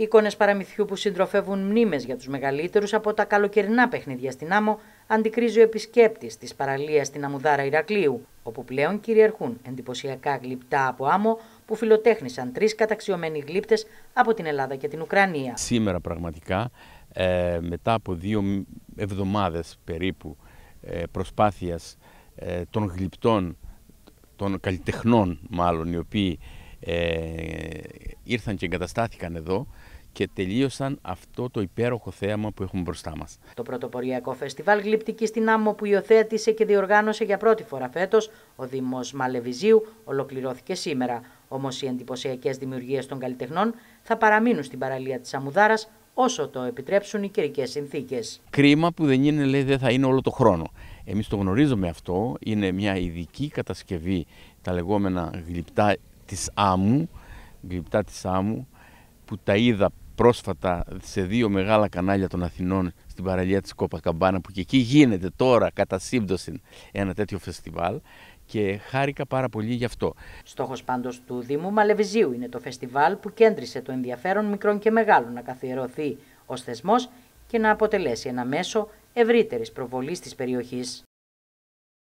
Εικόνες παραμυθιού που συντροφεύουν μνήμες για τους μεγαλύτερους από τα καλοκαιρινά παιχνίδια στην άμμο αντικρίζει ο επισκέπτης της παραλίας στην Αμουδάρα Ηρακλείου, όπου πλέον κυριαρχούν εντυπωσιακά γλυπτά από άμμο που φιλοτέχνησαν τρεις καταξιωμένοι γλύπτες από την Ελλάδα και την Ουκρανία. Σήμερα πραγματικά, ε, μετά από δύο εβδομάδες περίπου ε, προσπάθειας ε, των γλυπτών, των καλλιτεχνών μάλλον, οι οποίοι ήρθαν και εγκαταστάθηκαν εδώ, και τελείωσαν αυτό το υπέροχο θέαμα που έχουμε μπροστά μας. Το πρωτοποριακό φεστιβάλ γλυπτική στην Άμμο που υιοθέτησε και διοργάνωσε για πρώτη φορά φέτος ο Δήμος Μαλεβιζίου ολοκληρώθηκε σήμερα. Όμως οι εντυπωσιακές δημιουργίες των καλλιτεχνών θα παραμείνουν στην παραλία της Αμουδάρας όσο το επιτρέψουν οι καιρικές συνθήκες. Κρίμα που δεν είναι, λέει, δεν θα είναι όλο το χρόνο. Εμείς το γνωρίζουμε αυτό. Είναι μια ειδική κατασκευή, τα λεγόμενα γλυπτά της Άμμου. Γλυπτά της Άμμου που τα είδα πρόσφατα σε δύο μεγάλα κανάλια των Αθηνών στην παραλία της Κόπα Καμπάνα που και εκεί γίνεται τώρα κατά σύμπτωση ένα τέτοιο φεστιβάλ και χάρηκα πάρα πολύ γι' αυτό. Στόχος πάντως του Δήμου Μαλεβιζίου είναι το φεστιβάλ που κέντρισε το ενδιαφέρον μικρών και μεγάλων να καθιερωθεί ως θεσμός και να αποτελέσει ένα μέσο ευρύτερης προβολής της περιοχής.